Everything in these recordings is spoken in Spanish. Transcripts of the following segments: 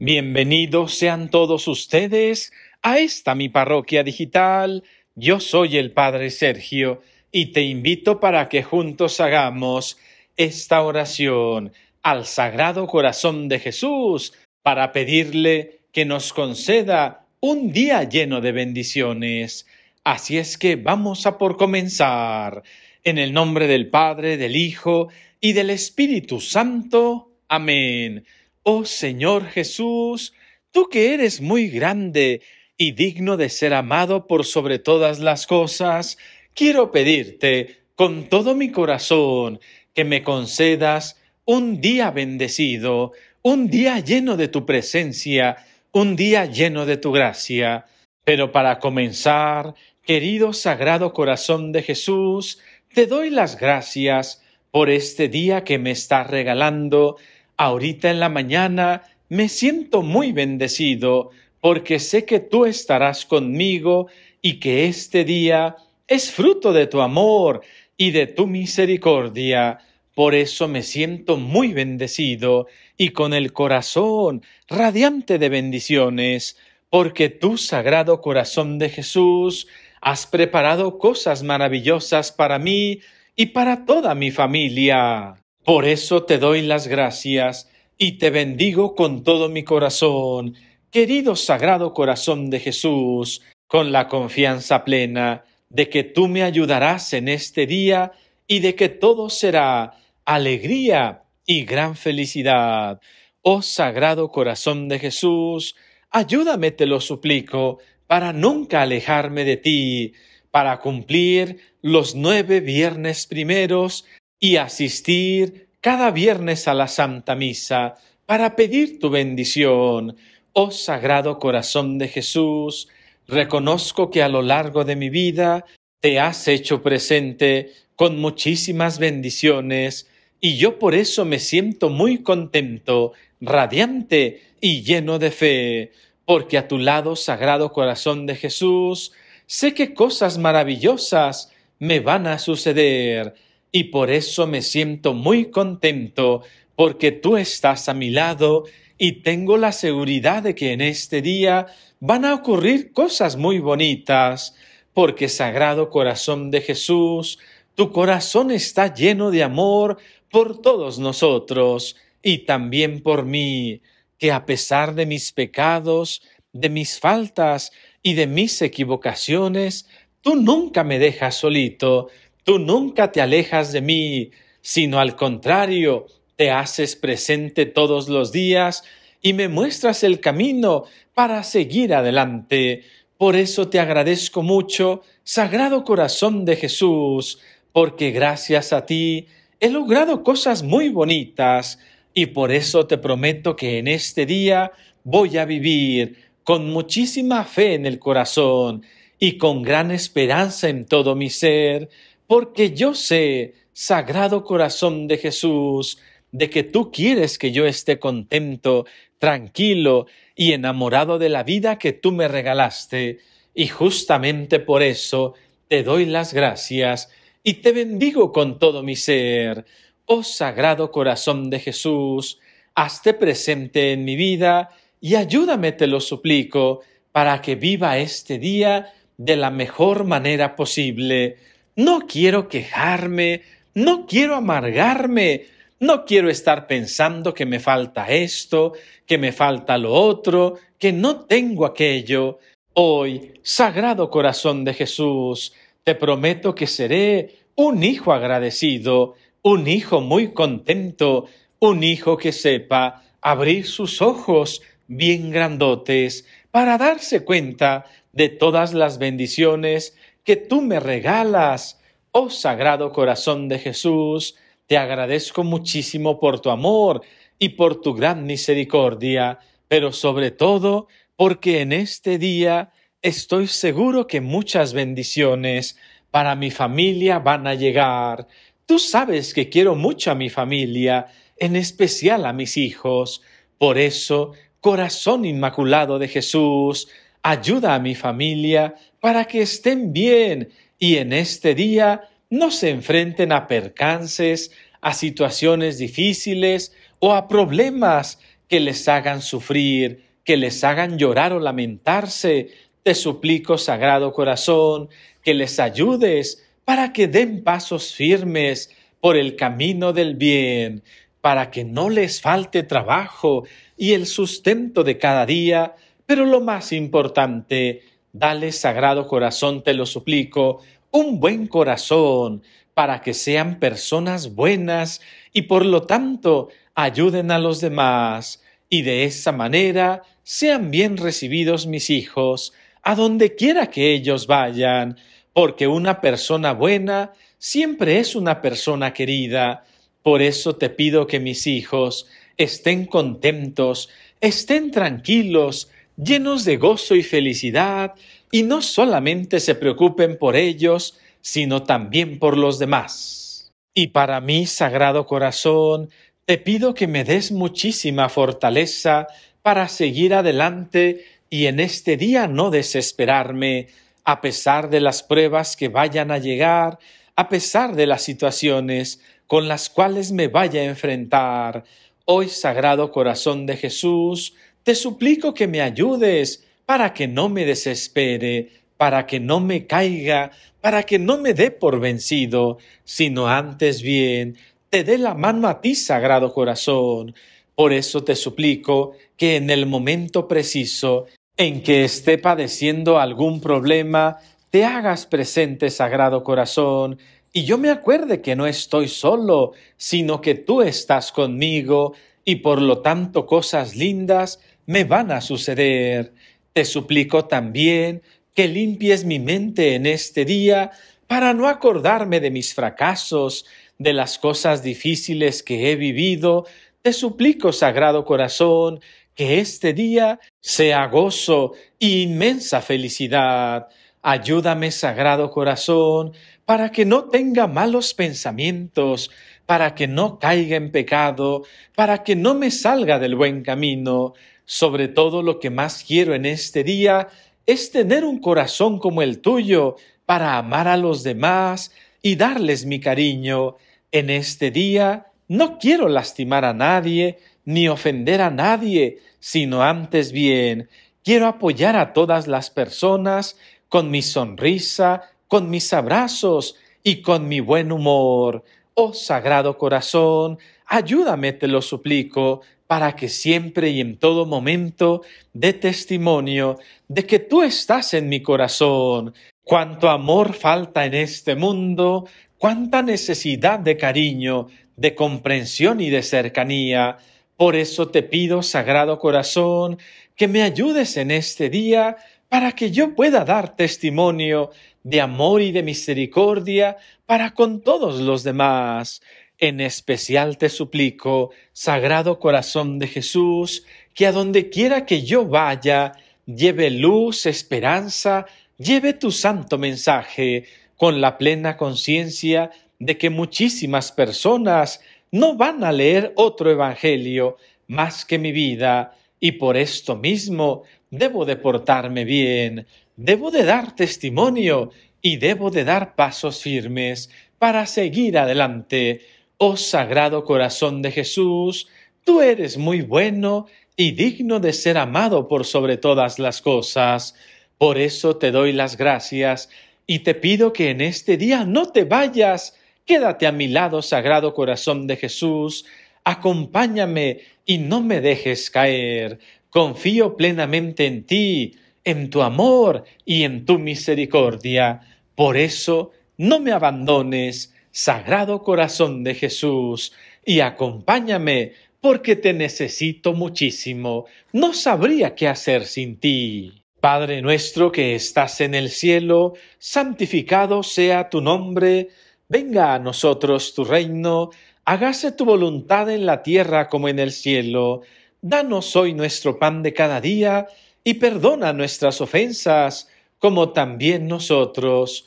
Bienvenidos sean todos ustedes a esta mi parroquia digital. Yo soy el Padre Sergio y te invito para que juntos hagamos esta oración al Sagrado Corazón de Jesús para pedirle que nos conceda un día lleno de bendiciones. Así es que vamos a por comenzar. En el nombre del Padre, del Hijo y del Espíritu Santo. Amén. Oh Señor Jesús, tú que eres muy grande y digno de ser amado por sobre todas las cosas, quiero pedirte con todo mi corazón que me concedas un día bendecido, un día lleno de tu presencia, un día lleno de tu gracia. Pero para comenzar, querido Sagrado Corazón de Jesús, te doy las gracias por este día que me estás regalando Ahorita en la mañana me siento muy bendecido porque sé que tú estarás conmigo y que este día es fruto de tu amor y de tu misericordia. Por eso me siento muy bendecido y con el corazón radiante de bendiciones, porque tu sagrado corazón de Jesús has preparado cosas maravillosas para mí y para toda mi familia. Por eso te doy las gracias y te bendigo con todo mi corazón, querido Sagrado Corazón de Jesús, con la confianza plena de que tú me ayudarás en este día y de que todo será alegría y gran felicidad. Oh Sagrado Corazón de Jesús, ayúdame, te lo suplico, para nunca alejarme de ti, para cumplir los nueve viernes primeros y asistir cada viernes a la Santa Misa para pedir tu bendición. Oh Sagrado Corazón de Jesús, reconozco que a lo largo de mi vida te has hecho presente con muchísimas bendiciones y yo por eso me siento muy contento, radiante y lleno de fe, porque a tu lado, Sagrado Corazón de Jesús, sé que cosas maravillosas me van a suceder y por eso me siento muy contento porque tú estás a mi lado y tengo la seguridad de que en este día van a ocurrir cosas muy bonitas, porque Sagrado Corazón de Jesús, tu corazón está lleno de amor por todos nosotros y también por mí, que a pesar de mis pecados, de mis faltas y de mis equivocaciones, tú nunca me dejas solito, Tú nunca te alejas de mí, sino al contrario, te haces presente todos los días y me muestras el camino para seguir adelante. Por eso te agradezco mucho, Sagrado Corazón de Jesús, porque gracias a ti he logrado cosas muy bonitas y por eso te prometo que en este día voy a vivir con muchísima fe en el corazón y con gran esperanza en todo mi ser, porque yo sé, Sagrado Corazón de Jesús, de que tú quieres que yo esté contento, tranquilo y enamorado de la vida que tú me regalaste, y justamente por eso te doy las gracias y te bendigo con todo mi ser. Oh Sagrado Corazón de Jesús, hazte presente en mi vida y ayúdame, te lo suplico, para que viva este día de la mejor manera posible no quiero quejarme, no quiero amargarme, no quiero estar pensando que me falta esto, que me falta lo otro, que no tengo aquello. Hoy, Sagrado Corazón de Jesús, te prometo que seré un hijo agradecido, un hijo muy contento, un hijo que sepa abrir sus ojos bien grandotes para darse cuenta de todas las bendiciones que tú me regalas. Oh Sagrado Corazón de Jesús, te agradezco muchísimo por tu amor y por tu gran misericordia, pero sobre todo porque en este día estoy seguro que muchas bendiciones para mi familia van a llegar. Tú sabes que quiero mucho a mi familia, en especial a mis hijos. Por eso, corazón inmaculado de Jesús, ayuda a mi familia para que estén bien y en este día no se enfrenten a percances, a situaciones difíciles o a problemas que les hagan sufrir, que les hagan llorar o lamentarse. Te suplico, Sagrado Corazón, que les ayudes para que den pasos firmes por el camino del bien, para que no les falte trabajo y el sustento de cada día, pero lo más importante, Dale, Sagrado Corazón, te lo suplico, un buen corazón para que sean personas buenas y por lo tanto ayuden a los demás y de esa manera sean bien recibidos mis hijos a donde quiera que ellos vayan, porque una persona buena siempre es una persona querida. Por eso te pido que mis hijos estén contentos, estén tranquilos, llenos de gozo y felicidad, y no solamente se preocupen por ellos, sino también por los demás. Y para mí, Sagrado Corazón, te pido que me des muchísima fortaleza para seguir adelante y en este día no desesperarme, a pesar de las pruebas que vayan a llegar, a pesar de las situaciones con las cuales me vaya a enfrentar. Hoy, Sagrado Corazón de Jesús, te suplico que me ayudes para que no me desespere, para que no me caiga, para que no me dé por vencido, sino antes bien, te dé la mano a ti, Sagrado Corazón. Por eso te suplico que en el momento preciso en que esté padeciendo algún problema, te hagas presente, Sagrado Corazón, y yo me acuerde que no estoy solo, sino que tú estás conmigo, y por lo tanto cosas lindas me van a suceder. Te suplico también que limpies mi mente en este día para no acordarme de mis fracasos, de las cosas difíciles que he vivido. Te suplico, Sagrado Corazón, que este día sea gozo e inmensa felicidad. Ayúdame, Sagrado Corazón, para que no tenga malos pensamientos, para que no caiga en pecado, para que no me salga del buen camino, sobre todo lo que más quiero en este día es tener un corazón como el tuyo para amar a los demás y darles mi cariño. En este día no quiero lastimar a nadie ni ofender a nadie, sino antes bien quiero apoyar a todas las personas con mi sonrisa, con mis abrazos y con mi buen humor. Oh Sagrado Corazón, ayúdame, te lo suplico, para que siempre y en todo momento dé testimonio de que tú estás en mi corazón. Cuánto amor falta en este mundo, cuánta necesidad de cariño, de comprensión y de cercanía. Por eso te pido, Sagrado Corazón, que me ayudes en este día para que yo pueda dar testimonio de amor y de misericordia para con todos los demás en especial te suplico, Sagrado Corazón de Jesús, que a donde quiera que yo vaya, lleve luz, esperanza, lleve tu santo mensaje, con la plena conciencia de que muchísimas personas no van a leer otro Evangelio más que mi vida, y por esto mismo debo de portarme bien, debo de dar testimonio y debo de dar pasos firmes para seguir adelante Oh Sagrado Corazón de Jesús, tú eres muy bueno y digno de ser amado por sobre todas las cosas. Por eso te doy las gracias y te pido que en este día no te vayas. Quédate a mi lado, Sagrado Corazón de Jesús. Acompáñame y no me dejes caer. Confío plenamente en ti, en tu amor y en tu misericordia. Por eso no me abandones Sagrado Corazón de Jesús, y acompáñame, porque te necesito muchísimo. No sabría qué hacer sin ti. Padre nuestro que estás en el cielo, santificado sea tu nombre, venga a nosotros tu reino, hágase tu voluntad en la tierra como en el cielo. Danos hoy nuestro pan de cada día, y perdona nuestras ofensas, como también nosotros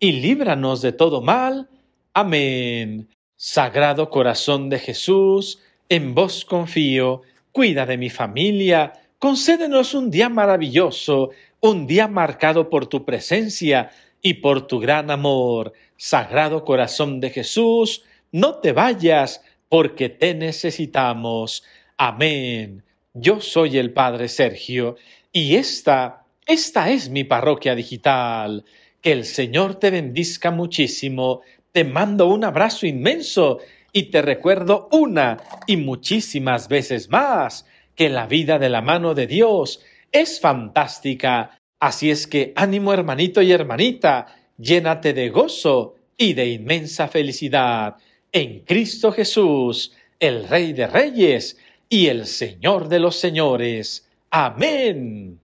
y líbranos de todo mal. Amén. Sagrado corazón de Jesús, en vos confío, cuida de mi familia, concédenos un día maravilloso, un día marcado por tu presencia y por tu gran amor. Sagrado corazón de Jesús, no te vayas, porque te necesitamos. Amén. Yo soy el Padre Sergio, y esta, esta es mi parroquia digital el Señor te bendizca muchísimo. Te mando un abrazo inmenso y te recuerdo una y muchísimas veces más que la vida de la mano de Dios es fantástica. Así es que ánimo hermanito y hermanita, llénate de gozo y de inmensa felicidad en Cristo Jesús, el Rey de Reyes y el Señor de los Señores. Amén.